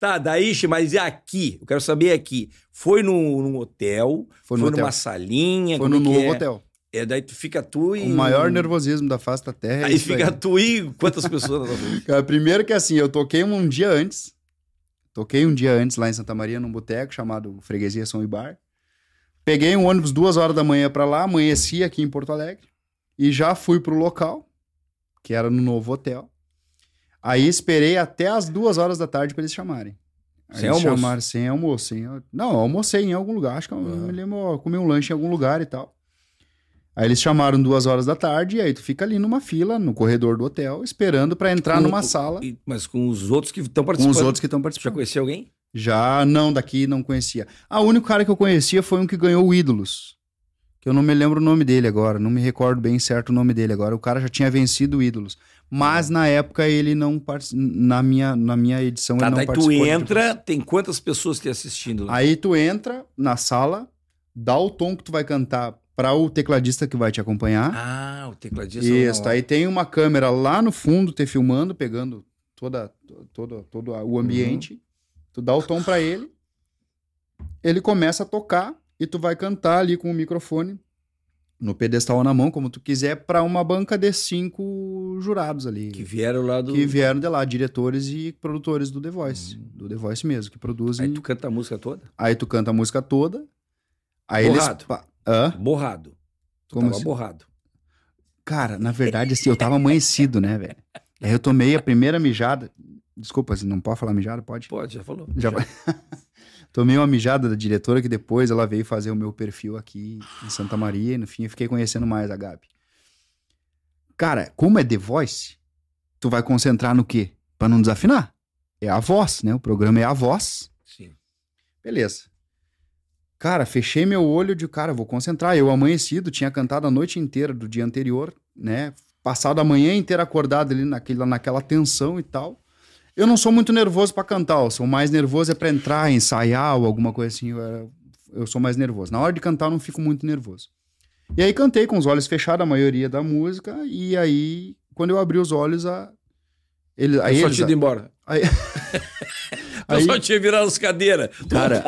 Tá, Daishi, mas e é aqui? Eu quero saber é aqui. Foi num, num hotel? Foi, no foi hotel. numa salinha? Foi no novo é? hotel. É, daí tu fica tu e. O maior nervosismo da face da terra. É aí fica aí. tu e quantas pessoas? primeiro que assim, eu toquei um dia antes. Toquei um dia antes lá em Santa Maria, num boteco chamado Freguesia São Ibar. Peguei um ônibus duas horas da manhã para lá, amanheci aqui em Porto Alegre. E já fui pro local, que era no novo hotel. Aí esperei até as duas horas da tarde para eles chamarem. Aí sem almoço? Chamaram, sem almoço. Sem... Não, almocei em algum lugar, acho que eu me lembro, comi um lanche em algum lugar e tal. Aí eles chamaram duas horas da tarde e aí tu fica ali numa fila, no corredor do hotel, esperando para entrar com, numa sala. E, mas com os outros que estão participando? Com os outros que estão participando. Já conhecia alguém? Já, não, daqui não conhecia. A ah, o único cara que eu conhecia foi um que ganhou o Ídolos. Que eu não me lembro o nome dele agora, não me recordo bem certo o nome dele agora. O cara já tinha vencido o Ídolos. Mas é. na época ele não na minha na minha edição tá, ele não participou. participou. Daí tu entra, tem quantas pessoas te assistindo? lá? Aí tu entra na sala, dá o tom que tu vai cantar para o tecladista que vai te acompanhar. Ah, o tecladista. Isso, é aí tem uma câmera lá no fundo te filmando, pegando toda todo todo o uhum. ambiente. Uhum. Tu dá o tom para ele. Ele começa a tocar e tu vai cantar ali com o microfone no pedestal ou na mão, como tu quiser, para uma banca de cinco jurados ali. Que vieram lá do... Que vieram de lá, diretores e produtores do The Voice. Hum. Do The Voice mesmo, que produzem... Aí tu canta a música toda? Aí tu canta a música toda. Aí borrado. eles... Hã? Borrado. Tu como tava assim? borrado. Cara, na verdade, assim, eu tava amanhecido, né, velho? Aí eu tomei a primeira mijada... Desculpa, assim, não pode falar mijada? Pode? Pode, já falou. Já... já. Tomei uma mijada da diretora que depois ela veio fazer o meu perfil aqui em Santa Maria e no fim eu fiquei conhecendo mais a Gabi. Cara, como é The Voice, tu vai concentrar no quê? Para não desafinar. É a voz, né? O programa é a voz. Sim. Beleza. Cara, fechei meu olho de cara, vou concentrar. Eu amanhecido, tinha cantado a noite inteira do dia anterior, né? Passado a manhã inteira acordado ali naquele, naquela tensão e tal. Eu não sou muito nervoso para cantar, eu sou mais nervoso é para entrar, ensaiar ou alguma coisa assim. Eu, eu, sou mais nervoso. Na hora de cantar, eu não fico muito nervoso. E aí cantei com os olhos fechados a maioria da música, e aí, quando eu abri os olhos, a. Ele, a eu eles, só ido embora. Aí... aí... só tinha virado as cadeiras. Cara,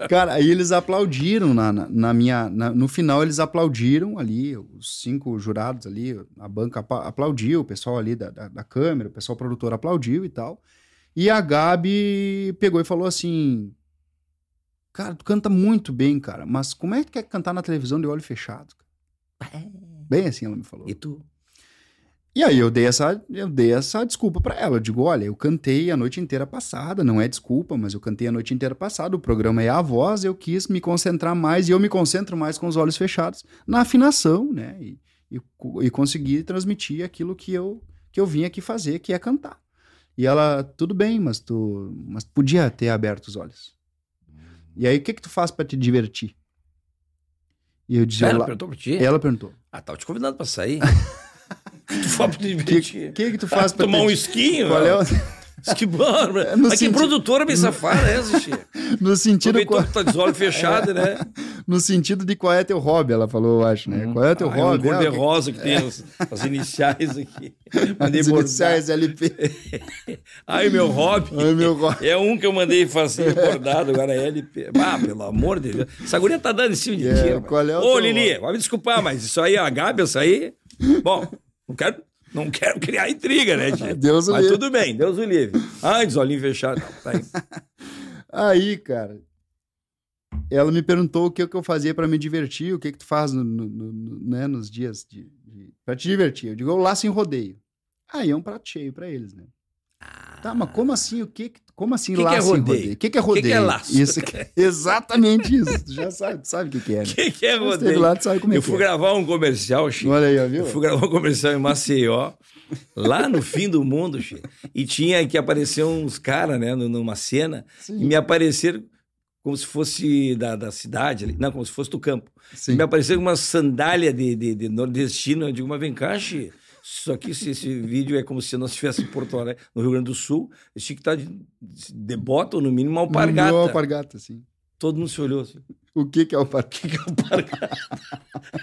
cara aí eles aplaudiram na, na, na minha. Na, no final, eles aplaudiram ali, os cinco jurados ali, a banca aplaudiu, o pessoal ali da, da, da câmera, o pessoal produtor aplaudiu e tal. E a Gabi pegou e falou assim: Cara, tu canta muito bem, cara, mas como é que tu é quer cantar na televisão de olho fechado? É. Bem assim ela me falou. E tu? E aí eu dei essa, eu dei essa desculpa para ela. Eu digo, olha, eu cantei a noite inteira passada, não é desculpa, mas eu cantei a noite inteira passada, o programa é a voz, eu quis me concentrar mais e eu me concentro mais com os olhos fechados na afinação, né? E, e, e consegui transmitir aquilo que eu, que eu vim aqui fazer, que é cantar. E ela, tudo bem, mas tu mas podia ter aberto os olhos. Hum. E aí, o que que tu faz para te divertir? E eu dizia, ela, ela perguntou pra ti? Ela perguntou. Ah, tava te convidando para sair. Tu faz pra divertir. O que, que, que tu faz ah, pra tomar te... um esquinho? Qual é o... Esquibando, é, Mas sentido... que produtora bem safada é essa, No sentido... Qual... tá de olho fechado, é. né? No sentido de qual é teu hobby, ela falou, eu acho, né? Hum. Qual é teu ah, é hobby? É um é, rosa que tem as, é. as, iniciais aqui. Mandei as iniciais LP. Ai, meu hobby. Ai, meu hobby. É um que eu mandei fazer é. bordado, agora é LP. Ah, pelo amor de Deus. Essa guria tá dando em cima de ti. Qual é o Ô, Lili, vai me desculpar, mas isso aí, a Gabi, isso aí... Bom, não quero, não quero criar intriga, né, Diego? Deus o Mas livre. tudo bem, Deus o livre. Antes, olhinho fechado. Tá aí. aí, cara, ela me perguntou o que, eu fazia para me divertir, o que, que tu faz no, no, no, né, nos dias de, de... para te divertir. Eu digo, eu laço em rodeio. Aí é um prato cheio para eles, né? Ah. Tá, mas como assim? O que, que como assim que laço que é rodeio? O é que, que é rodeio? Que que é laço? Isso, é exatamente isso. Tu já sabe, sabe o que, que é. O né? que, que é rodeio? Lá, sabe como é eu fui é. gravar um comercial, Chico. Olha aí, viu? Eu fui gravar um comercial em Maceió, lá no fim do mundo, Chico. E tinha que aparecer uns caras, né, numa cena, Sim. e me apareceram como se fosse da, da cidade ali, não, como se fosse do campo. Sim. E me apareceram uma sandália de, de, de nordestino. Eu digo, mas vem cá, Chico só que se esse vídeo é como se nós estivéssemos em Porto Alegre, no Rio Grande do Sul, esse tinha que estar tá de, de bota, ou no mínimo, alpargata. No mínimo, é alpargata, sim. Todo mundo se olhou assim. O que, que é alpargata? O que, que é alpargata?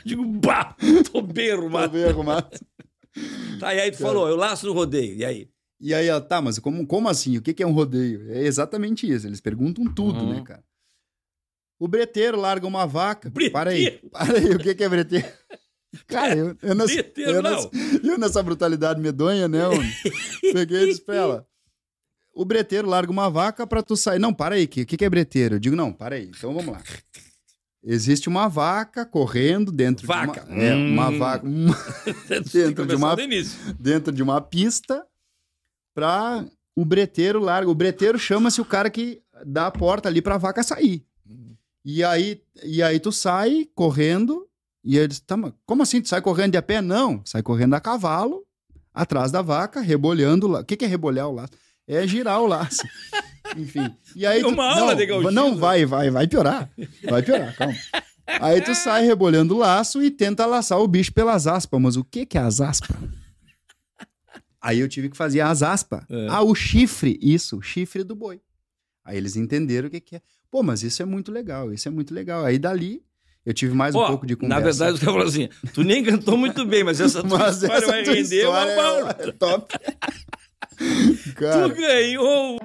Digo, bah, tô bem arrumado. Tô bem arrumado. tá, e aí tu Cara. falou, eu é laço no rodeio, e aí? E aí, tá, mas como, como assim? O que, que é um rodeio? É exatamente isso, eles perguntam tudo, uhum. né, cara? O breteiro larga uma vaca. Breteiro. Para aí, para aí, o que, que é breteiro? Cara, eu, eu, nessa, Deteiro, eu, nessa, eu nessa brutalidade medonha, né? Peguei e disse o breteiro larga uma vaca para tu sair. Não, para aí, o que, que, que é breteiro? Eu digo, não, para aí, então vamos lá. Existe uma vaca correndo dentro vaca. de uma, hum. é, uma hum. vaca uma, dentro de uma dentro de uma pista para o breteiro larga. O breteiro chama-se o cara que dá a porta ali para vaca sair. Uhum. E aí, e aí tu sai correndo e eles, tá, como assim? Tu sai correndo de a pé? Não, sai correndo a cavalo, atrás da vaca, rebolhando lá. O que, que é rebolhar o laço? É girar o laço. Enfim. E aí. uma aula não, de gauchismo. Não, vai, vai, vai piorar. Vai piorar, calma. Aí tu sai rebolhando o laço e tenta laçar o bicho pelas aspas. Mas o que, que é as aspas? Aí eu tive que fazer as aspas. É. Ah, o chifre, isso, o chifre do boi. Aí eles entenderam o que, que é. Pô, mas isso é muito legal, isso é muito legal. Aí dali eu tive mais oh, um pouco de conversa. Na verdade, o cara falou assim, tu nem cantou muito bem, mas essa tua mas história essa vai tua render história uma é pauta. É top. Cara. Tu ganhou...